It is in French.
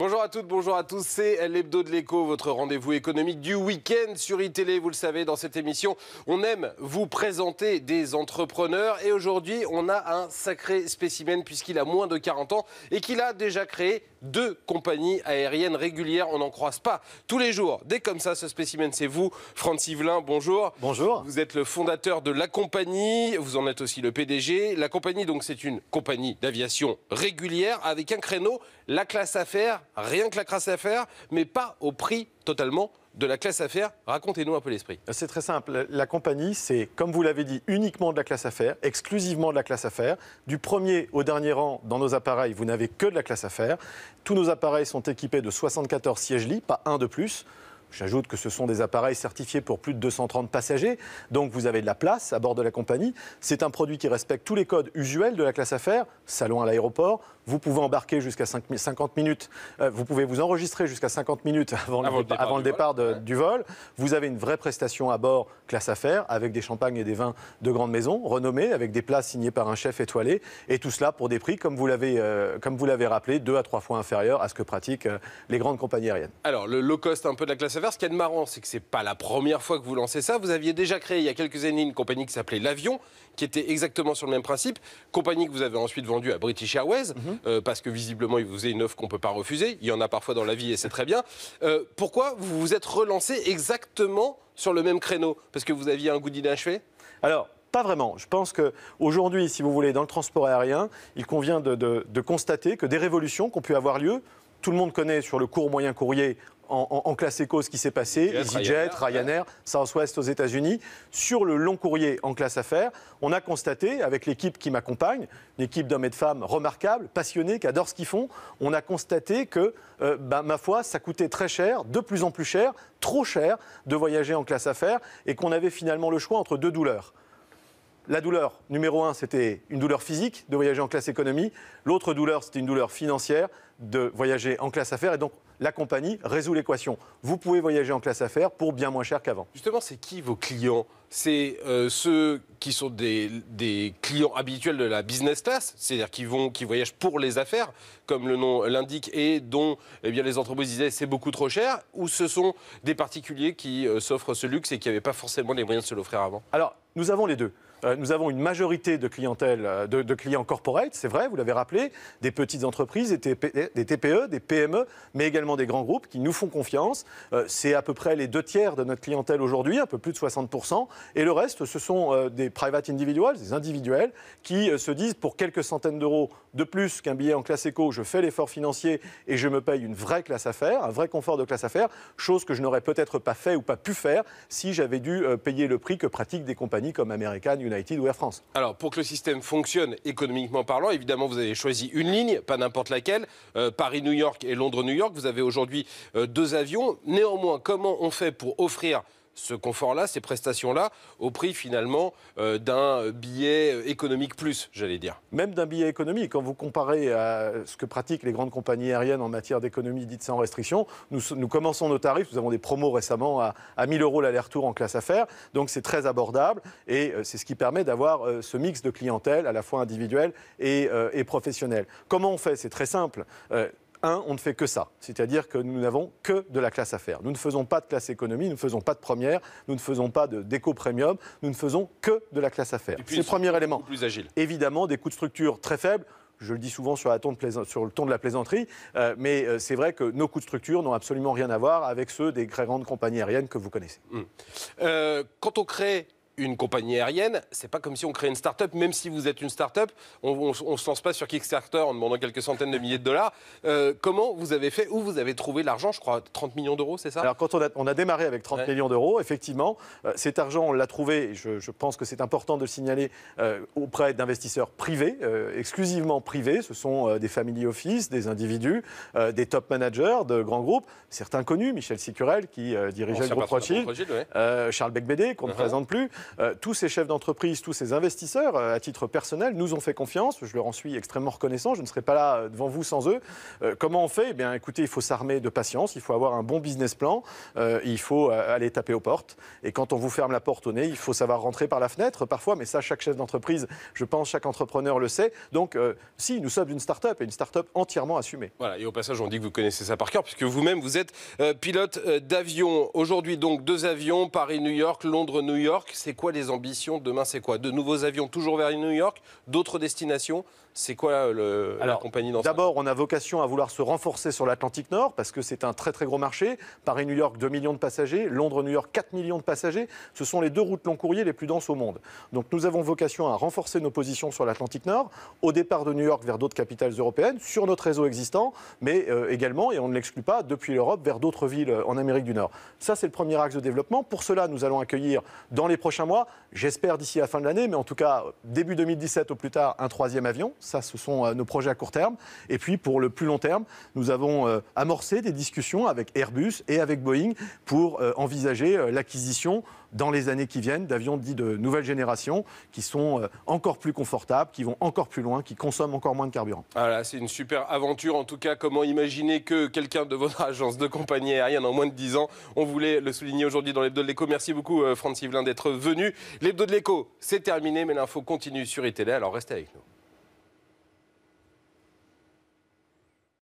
Bonjour à toutes, bonjour à tous, c'est l'hebdo de l'écho, votre rendez-vous économique du week-end sur iTélé. E, vous le savez, dans cette émission, on aime vous présenter des entrepreneurs et aujourd'hui, on a un sacré spécimen puisqu'il a moins de 40 ans et qu'il a déjà créé deux compagnies aériennes régulières. On n'en croise pas tous les jours. Dès comme ça, ce spécimen, c'est vous, Franck Yvelin, bonjour. Bonjour. Vous êtes le fondateur de la compagnie, vous en êtes aussi le PDG. La compagnie, donc, c'est une compagnie d'aviation régulière avec un créneau, la classe affaires rien que la classe affaire, mais pas au prix totalement de la classe affaires. Racontez-nous un peu l'esprit. C'est très simple. La compagnie, c'est, comme vous l'avez dit, uniquement de la classe affaires, exclusivement de la classe affaires. Du premier au dernier rang, dans nos appareils, vous n'avez que de la classe affaires. Tous nos appareils sont équipés de 74 sièges lits, pas un de plus. J'ajoute que ce sont des appareils certifiés pour plus de 230 passagers, donc vous avez de la place à bord de la compagnie. C'est un produit qui respecte tous les codes usuels de la classe affaire. salon à l'aéroport. Vous pouvez embarquer jusqu'à 50 minutes, euh, vous pouvez vous enregistrer jusqu'à 50 minutes avant, le, départ, du, vol. Vous avez une vraie prestation à bord, classe affaires, avec des champagnes et des vins de grande maison, renommés, avec des plats signés par un chef étoilé, et tout cela pour des prix, comme vous l'avez euh, l'avez rappelé, deux à trois fois inférieurs à ce que pratiquent euh, les grandes compagnies aériennes. Alors, le low cost un peu de la classe ce qui est marrant, c'est que c'est pas la première fois que vous lancez ça. Vous aviez déjà créé il y a quelques années une compagnie qui s'appelait L'Avion, qui était exactement sur le même principe. Compagnie que vous avez ensuite vendue à British Airways, mhm. euh, parce que visiblement, il vous est une offre qu'on ne peut pas refuser. Il y en a parfois dans la vie et c'est très bien. Euh, pourquoi vous vous êtes relancé exactement sur le même créneau Parce que vous aviez un goût d'inachevé Alors, pas vraiment. Je pense qu'aujourd'hui, si vous voulez, dans le transport aérien, il convient de, de constater que des révolutions qui ont pu avoir lieu, tout le monde connaît sur le court moyen courrier en, classe éco, ce qui s'est passé, EasyJet, Ryanair, Southwest aux États-Unis. Sur le long courrier en classe affaires, on a constaté, avec l'équipe qui m'accompagne, une équipe d'hommes et de femmes remarquables, passionnés, qui adorent ce qu'ils font, on a constaté que, euh, bah, ma foi, ça coûtait très cher, de plus en plus cher, trop cher, de voyager en classe affaires, et qu'on avait finalement le choix entre deux douleurs. La douleur, numéro un, c'était une douleur physique de voyager en classe économie. L'autre douleur, c'était une douleur financière de voyager en classe affaires. Et donc, la compagnie résout l'équation. Vous pouvez voyager en classe affaires pour bien moins cher qu'avant. Justement, c'est qui vos clients C'est euh, ceux qui sont des, clients habituels de la business class, c'est-à-dire qui qui voyagent pour les affaires, comme le nom l'indique, et dont eh les entreprises disaient c'est beaucoup trop cher, ou ce sont des particuliers qui euh, s'offrent ce luxe et qui n'avaient pas forcément les moyens de se l'offrir avant Alors, nous avons les deux euh, nous avons une majorité de clientèle, de, de clients corporate, c'est vrai, vous l'avez rappelé, des petites entreprises, des, TPE, des PME, e, mais également des grands groupes qui nous font confiance. Euh, c'est à peu près les deux tiers de notre clientèle aujourd'hui, un peu plus de 60%. Et le reste, ce sont euh, des private individuals, des individuels, qui euh, se disent pour quelques centaines d'euros de plus qu'un billet en classe éco, je fais l'effort financier et je me paye une vraie classe affaire, un vrai confort de classe affaires, chose que je n'aurais peut-être pas fait ou pas pu faire si j'avais dû payer le prix que pratiquent des compagnies comme American, United ou Air France. Alors, pour que le système fonctionne économiquement parlant, évidemment, vous avez choisi une ligne, pas n'importe laquelle. Paris-New York et Londres-New York, vous avez aujourd'hui euh, deux avions. Néanmoins, comment on fait pour offrir ce confort-là, ces prestations-là, au prix finalement euh, d'un billet euh, économique plus, j'allais dire. Même d'un billet économique, quand vous comparez à ce que pratiquent les grandes compagnies aériennes en matière d'économie dite sans restriction, nous, nous, commençons nos tarifs, nous avons des promos récemment à, à 1000 euros l'aller-retour en classe affaires, donc c'est très abordable et c'est ce qui permet d'avoir ce mix de clientèle à la fois individuelle et, professionnelle. Comment on fait C'est très simple. Un, on ne fait que ça. C'est-à-dire que nous n'avons que de la classe à faire. Nous ne faisons pas de classe économie, nous ne faisons pas de première, nous ne faisons pas de d'éco premium, nous ne faisons que de la classe à faire. C'est le premier élément. Plus agile. Évidemment, des coûts de structure très faibles, je le dis souvent sur, le ton de la plaisanterie, euh, mais euh, c'est vrai que nos coûts de structure n'ont absolument rien à voir avec ceux des grandes compagnies aériennes que vous connaissez. Hum. Euh, quand on crée une compagnie aérienne, c'est pas comme si on créait une start-up. Même si vous êtes une start-up, on, on, se lance pas sur Kickstarter en demandant quelques centaines de milliers de dollars. Euh, comment vous avez fait Où vous avez trouvé l'argent Je crois 30 millions d'euros, c'est ça Alors quand on a, démarré avec 30 millions d'euros, effectivement, euh, cet argent on l'a trouvé. Et je, pense que c'est important de le signaler euh, auprès d'investisseurs privés, exclusivement privés. Ce sont des family office, des individus, des top managers de grands groupes, certains connus, Michel Sicurel qui dirigeait le groupe Rothschild, Charles Becbédé qu'on ne uh-huh. présente plus. Euh, tous ces chefs d'entreprise, tous ces investisseurs, euh, à titre personnel, nous ont fait confiance. Je leur en suis extrêmement reconnaissant. Je ne serais pas là euh, devant vous sans eux. comment on fait Eh bien, écoutez, il faut s'armer de patience, il faut avoir un bon business plan, il faut aller taper aux portes. Et quand on vous ferme la porte au nez, il faut savoir rentrer par la fenêtre parfois. Mais ça, chaque chef d'entreprise, je pense, chaque entrepreneur le sait. Donc, si, nous sommes une start-up et une start-up entièrement assumée. Voilà. Et au passage, on dit que vous connaissez ça par cœur, puisque vous-même, vous êtes pilote d'avion. Aujourd'hui, donc, deux avions, Paris-New York, Londres-New York. C'est quoi les ambitions Demain, c'est quoi De nouveaux avions toujours vers New York, d'autres destinations c'est quoi euh, la compagnie dans D'abord, on a vocation à vouloir se renforcer sur l'Atlantique Nord parce que c'est un très très gros marché. Paris-New York, 2 millions de passagers. Londres-New York, 4 millions de passagers. Ce sont les deux routes long courrier les plus denses au monde. Donc nous avons vocation à renforcer nos positions sur l'Atlantique Nord, au départ de New York vers d'autres capitales européennes, sur notre réseau existant, mais euh, également, et on ne l'exclut pas, depuis l'Europe vers d'autres villes euh, en Amérique du Nord. Ça, c'est le premier axe de développement. Pour cela, nous allons accueillir dans les prochains mois, j'espère d'ici la fin de l'année, mais en tout cas début 2017 au plus tard, un troisième avion. Ça, ce sont euh, nos projets à court terme. Et puis, pour le plus long terme, nous avons euh, amorcé des discussions avec Airbus et avec Boeing pour euh, envisager l'acquisition dans les années qui viennent d'avions dits de nouvelle génération qui sont encore plus confortables, qui vont encore plus loin, qui consomment encore moins de carburant. Voilà, c'est une super aventure. En tout cas, comment imaginer que quelqu'un de votre agence de compagnie aérienne en moins de 10 ans, on voulait le souligner aujourd'hui dans l'hebdo de l'écho. Merci beaucoup, Franck Yvelin, d'être venu. L'hebdo de l'écho, c'est terminé, mais l'info continue sur ITL, alors restez avec nous.